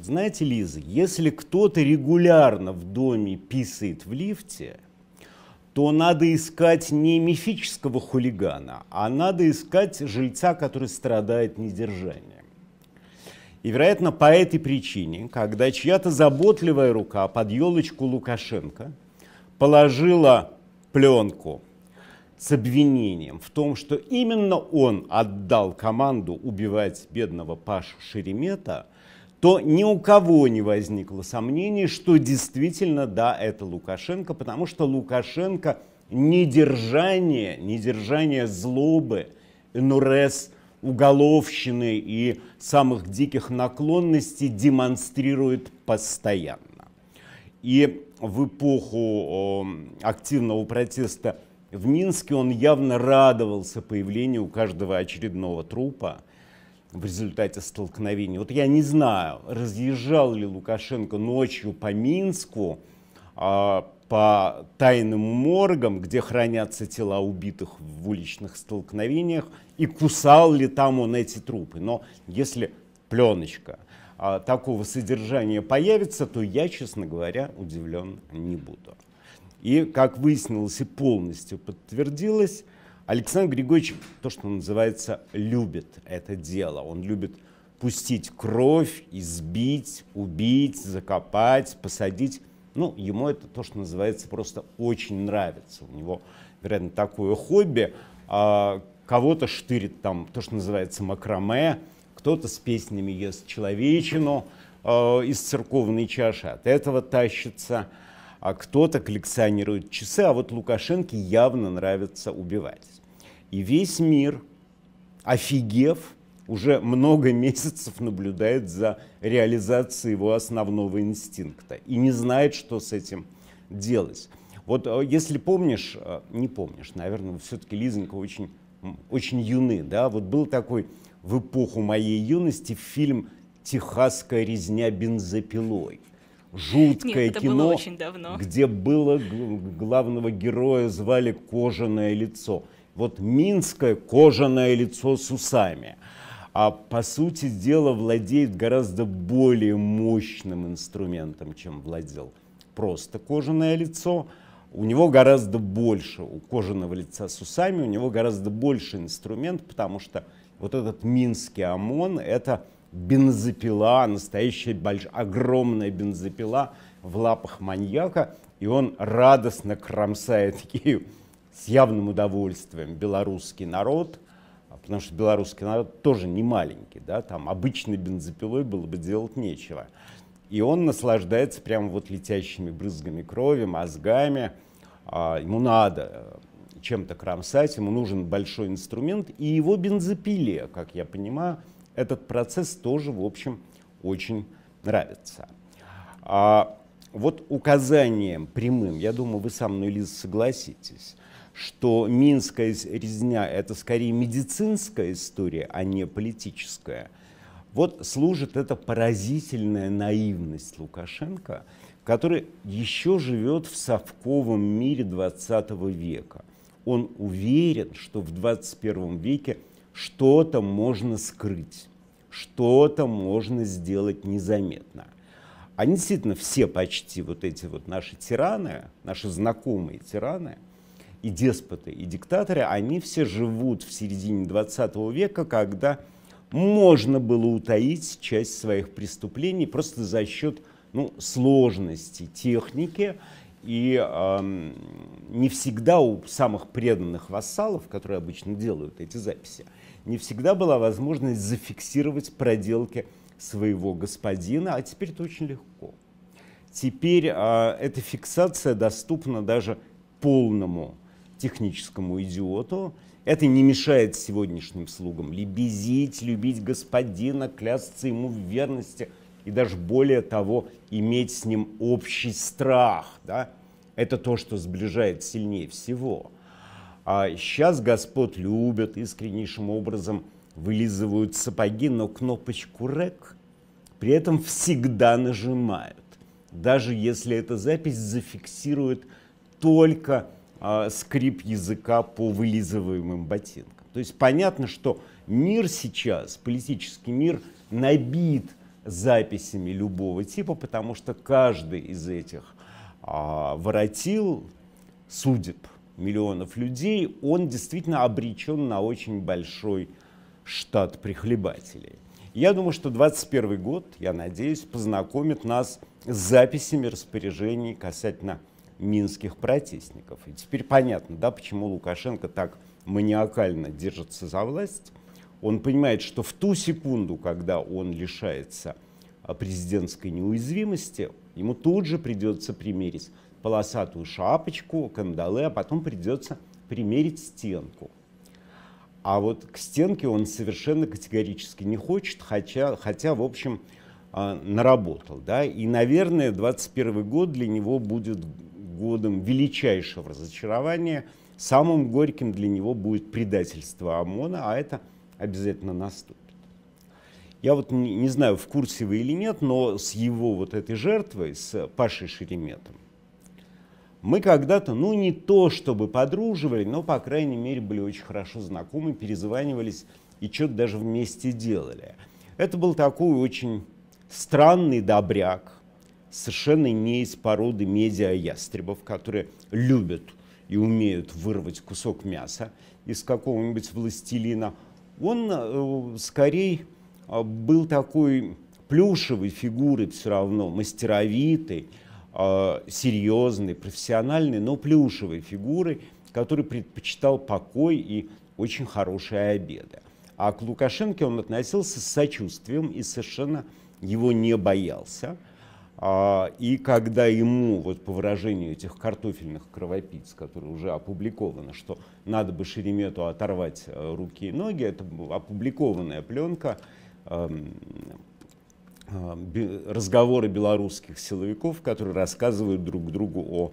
Вот знаете, Лиза, если кто-то регулярно в доме писает в лифте, то надо искать не мифического хулигана, а надо искать жильца, который страдает недержанием. И, вероятно, по этой причине, когда чья-то заботливая рука под елочку Лукашенко положила пленку с обвинением в том, что именно он отдал команду убивать бедного Пашу Шеремета, то ни у кого не возникло сомнений, что действительно, да, это Лукашенко, потому что Лукашенко недержание, недержание злобы, НРС, уголовщины и самых диких наклонностей демонстрирует постоянно. И в эпоху активного протеста в Минске он явно радовался появлению у каждого очередного трупа – в результате столкновений. Вот я не знаю, разъезжал ли Лукашенко ночью по Минску, а, по тайным моргам, где хранятся тела убитых в уличных столкновениях, и кусал ли там он эти трупы. Но если пленочка а, такого содержания появится, то я, честно говоря, удивлен не буду. И, как выяснилось и полностью подтвердилось, Александр Григорьевич, то, что называется, любит это дело. Он любит пустить кровь, избить, убить, закопать, посадить. Ну, ему это то, что называется, просто очень нравится. У него, вероятно, такое хобби. А, кого-то штырит там то, что называется макраме, кто-то с песнями ест человечину э, из церковной чаши, от этого тащится, а кто-то коллекционирует часы, а вот Лукашенко явно нравится убивать. И весь мир, офигев, уже много месяцев наблюдает за реализацией его основного инстинкта и не знает, что с этим делать. Вот э, если помнишь, э, не помнишь, наверное, все-таки Лизонька очень, очень юны, да, вот был такой в эпоху моей юности фильм «Техасская резня бензопилой». Жуткое Нет, кино, было где было главного героя звали «Кожаное лицо» вот минское кожаное лицо с усами, а по сути дела владеет гораздо более мощным инструментом, чем владел просто кожаное лицо. У него гораздо больше, у кожаного лица с усами, у него гораздо больше инструмент, потому что вот этот минский ОМОН — это бензопила, настоящая больш... огромная бензопила в лапах маньяка, и он радостно кромсает ею с явным удовольствием белорусский народ, а потому что белорусский народ тоже не маленький, да, там обычной бензопилой было бы делать нечего. И он наслаждается прямо вот летящими брызгами крови, мозгами, а, ему надо э, чем-то кромсать, ему нужен большой инструмент, и его бензопиле, как я понимаю, этот процесс тоже, в общем, очень нравится. А вот указанием прямым, я думаю, вы со мной, Лиза, согласитесь, что Минская резня – это скорее медицинская история, а не политическая, вот служит эта поразительная наивность Лукашенко, который еще живет в совковом мире 20 века. Он уверен, что в 21 веке что-то можно скрыть, что-то можно сделать незаметно. Они а действительно все почти вот эти вот наши тираны, наши знакомые тираны – и деспоты, и диктаторы, они все живут в середине 20 века, когда можно было утаить часть своих преступлений просто за счет ну, сложности техники. И э, не всегда у самых преданных вассалов, которые обычно делают эти записи, не всегда была возможность зафиксировать проделки своего господина, а теперь это очень легко. Теперь э, эта фиксация доступна даже полному техническому идиоту. Это не мешает сегодняшним слугам лебезить, любить господина, клясться ему в верности и даже более того, иметь с ним общий страх. Да? Это то, что сближает сильнее всего. А сейчас господ любят, искреннейшим образом вылизывают сапоги, но кнопочку «рек» при этом всегда нажимают. Даже если эта запись зафиксирует только а, скрип языка по вылизываемым ботинкам. То есть понятно, что мир сейчас, политический мир, набит записями любого типа, потому что каждый из этих а, воротил судеб миллионов людей, он действительно обречен на очень большой штат прихлебателей. Я думаю, что 21 год, я надеюсь, познакомит нас с записями распоряжений касательно минских протестников. И теперь понятно, да, почему Лукашенко так маниакально держится за власть. Он понимает, что в ту секунду, когда он лишается а, президентской неуязвимости, ему тут же придется примерить полосатую шапочку, кандалы, а потом придется примерить стенку. А вот к стенке он совершенно категорически не хочет, хотя, хотя в общем, а, наработал. Да? И, наверное, 21 год для него будет годом величайшего разочарования. Самым горьким для него будет предательство ОМОНа, а это обязательно наступит. Я вот не, не знаю, в курсе вы или нет, но с его вот этой жертвой, с Пашей Шереметом, мы когда-то, ну не то чтобы подруживали, но, по крайней мере, были очень хорошо знакомы, перезванивались и что-то даже вместе делали. Это был такой очень странный добряк, совершенно не из породы медиа-ястребов, которые любят и умеют вырвать кусок мяса из какого-нибудь властелина. Он э, скорее э, был такой плюшевой фигурой все равно, мастеровитой, э, серьезной, профессиональной, но плюшевой фигурой, который предпочитал покой и очень хорошие обеды. А к Лукашенко он относился с сочувствием и совершенно его не боялся – а, и когда ему, вот по выражению этих картофельных кровопийц, которые уже опубликованы, что надо бы Шеремету оторвать э, руки и ноги, это опубликованная пленка, эм, э, разговоры белорусских силовиков, которые рассказывают друг другу о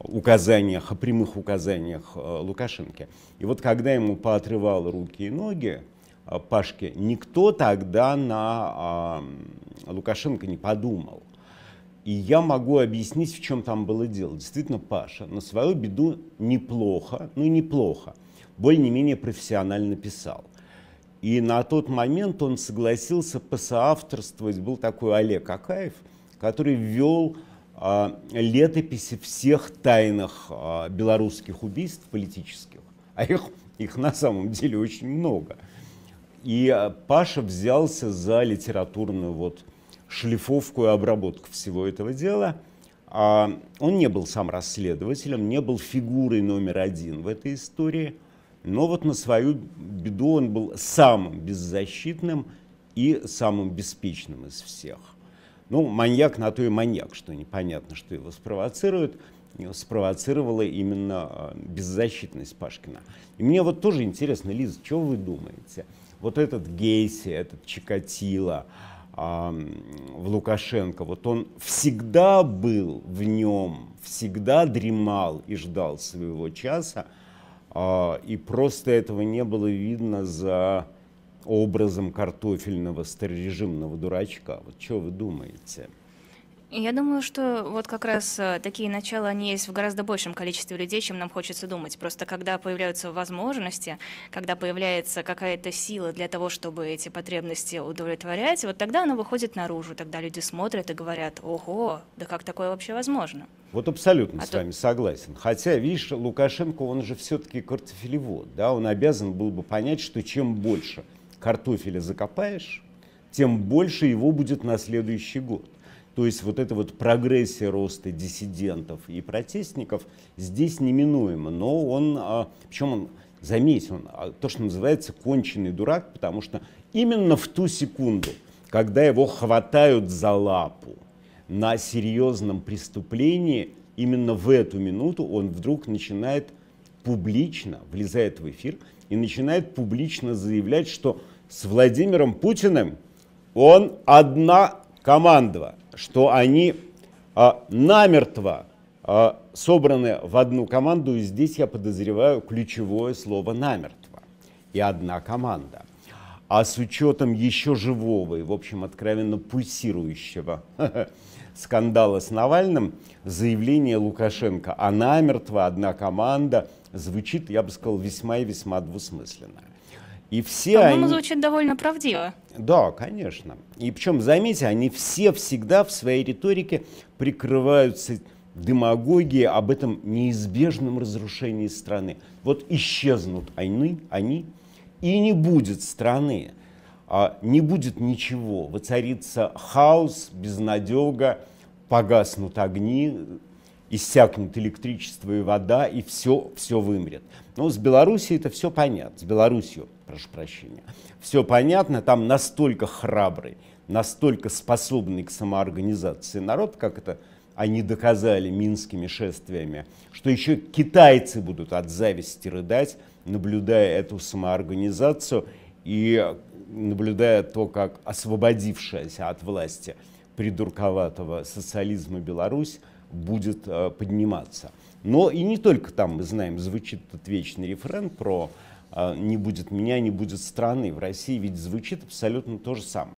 указаниях, о прямых указаниях э, Лукашенко. И вот когда ему поотрывало руки и ноги, Пашке, никто тогда на Лукашенко не подумал. И я могу объяснить, в чем там было дело. Действительно, Паша на свою беду неплохо, ну неплохо, более-менее профессионально писал. И на тот момент он согласился посоавторствовать, был такой Олег Акаев, который ввел а, летописи всех тайных а, белорусских убийств политических. А их, их на самом деле очень много. И а, Паша взялся за литературную вот, шлифовку и обработку всего этого дела. А, он не был сам расследователем, не был фигурой номер один в этой истории, но вот на свою беду он был самым беззащитным и самым беспечным из всех. Ну, маньяк на то и маньяк, что непонятно, что его спровоцирует. спровоцировала именно а, беззащитность Пашкина. И мне вот тоже интересно, Лиза, что вы думаете? Вот этот Гейси, этот Чикатило, в Лукашенко, вот он всегда был в нем, всегда дремал и ждал своего часа, а, и просто этого не было видно за образом картофельного старорежимного дурачка. Вот что вы думаете? Я думаю, что вот как раз э, такие начала, они есть в гораздо большем количестве людей, чем нам хочется думать. Просто когда появляются возможности, когда появляется какая-то сила для того, чтобы эти потребности удовлетворять, вот тогда она выходит наружу, тогда люди смотрят и говорят, ого, да как такое вообще возможно? Вот абсолютно а с вами согласен. Хотя, видишь, Лукашенко, он же все-таки картофелевод, да, он обязан был бы понять, что чем больше картофеля закопаешь, тем больше его будет на следующий год. То есть вот эта вот прогрессия роста диссидентов и протестников здесь неминуема. Но он, а, причем он, заметь, он а, то, что называется конченый дурак, потому что именно в ту секунду, когда его хватают за лапу на серьезном преступлении, именно в эту минуту он вдруг начинает публично, влезает в эфир и начинает публично заявлять, что с Владимиром Путиным он одна командова что они а, намертво а, собраны в одну команду, и здесь я подозреваю ключевое слово намертво и одна команда. А с учетом еще живого и, в общем, откровенно пульсирующего скандала с Навальным, заявление Лукашенко о намертво одна команда» звучит, я бы сказал, весьма и весьма двусмысленно. И все По-моему, они... звучит довольно правдиво. Да, конечно. И причем, заметьте, они все всегда в своей риторике прикрываются демагогией об этом неизбежном разрушении страны. Вот исчезнут они, они и не будет страны, а не будет ничего. Воцарится хаос, безнадега, погаснут огни, иссякнет электричество и вода, и все, все вымрет. Но с Белоруссией это все понятно, с Белоруссией прошу прощения. Все понятно, там настолько храбрый, настолько способный к самоорганизации народ, как это они доказали минскими шествиями, что еще китайцы будут от зависти рыдать, наблюдая эту самоорганизацию и наблюдая то, как освободившаяся от власти придурковатого социализма Беларусь будет э, подниматься. Но и не только там, мы знаем, звучит этот вечный рефрен про а, не будет меня, не будет страны. В России ведь звучит абсолютно то же самое.